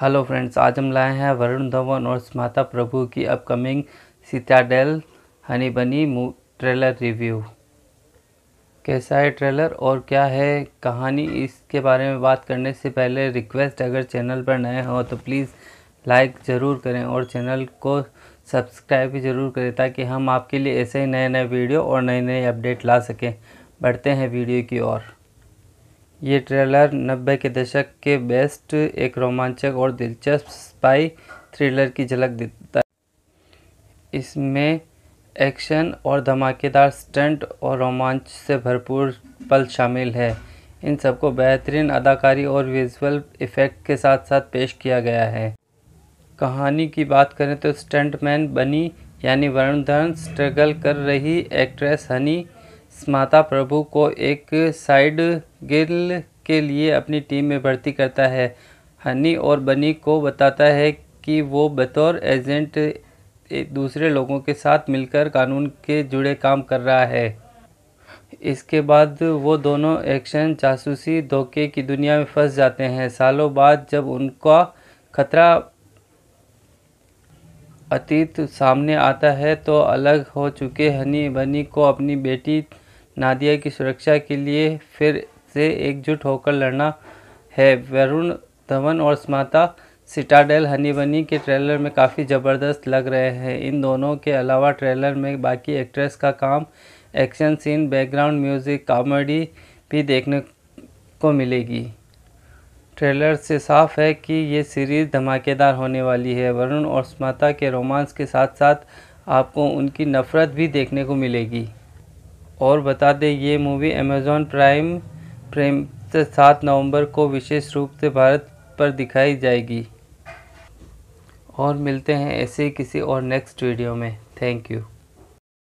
hello friends आज हम लाए हैं वरुण धवन और स्माता प्रभु की अपकमिंग सीताडेल हनी बनी ट्रेलर रिव्यू कैसा है ट्रेलर और क्या है कहानी इसके बारे में बात करने से पहले रिक्वेस्ट अगर चैनल पर नए हो तो प्लीज़ लाइक ज़रूर करें और चैनल को सब्सक्राइब भी ज़रूर करें ताकि हम आपके लिए ऐसे ही नए नए वीडियो और नए नए अपडेट ला सकें बढ़ते हैं वीडियो की ओर ये ट्रेलर नब्बे के दशक के बेस्ट एक रोमांचक और दिलचस्प स्पाई थ्रिलर की झलक देता है इसमें एक्शन और धमाकेदार स्टंट और रोमांच से भरपूर पल शामिल है इन सबको बेहतरीन अदाकारी और विजुअल इफ़ेक्ट के साथ साथ पेश किया गया है कहानी की बात करें तो स्टंटमैन बनी यानी वरुण धवन स्ट्रगल कर रही एक्ट्रेस हनी माता प्रभु को एक साइड गिल के लिए अपनी टीम में भर्ती करता है हनी और बनी को बताता है कि वो बतौर एजेंट दूसरे लोगों के साथ मिलकर कानून के जुड़े काम कर रहा है इसके बाद वो दोनों एक्शन जासूसी धोखे की दुनिया में फंस जाते हैं सालों बाद जब उनका खतरा अतीत सामने आता है तो अलग हो चुके हनी बनी को अपनी बेटी नादिया की सुरक्षा के लिए फिर से एकजुट होकर लड़ना है वरुण धवन और स्माता सिटाडेल हनी बनी के ट्रेलर में काफ़ी ज़बरदस्त लग रहे हैं इन दोनों के अलावा ट्रेलर में बाकी एक्ट्रेस का काम action scene background music comedy भी देखने को मिलेगी ट्रेलर से साफ है कि ये सीरीज़ धमाकेदार होने वाली है वरुण और स्माता के रोमांस के साथ साथ आपको उनकी नफ़रत भी देखने को मिलेगी और बता दें ये मूवी अमेजॉन प्राइम प्रेम सात नवंबर को विशेष रूप से भारत पर दिखाई जाएगी और मिलते हैं ऐसे किसी और नेक्स्ट वीडियो में थैंक यू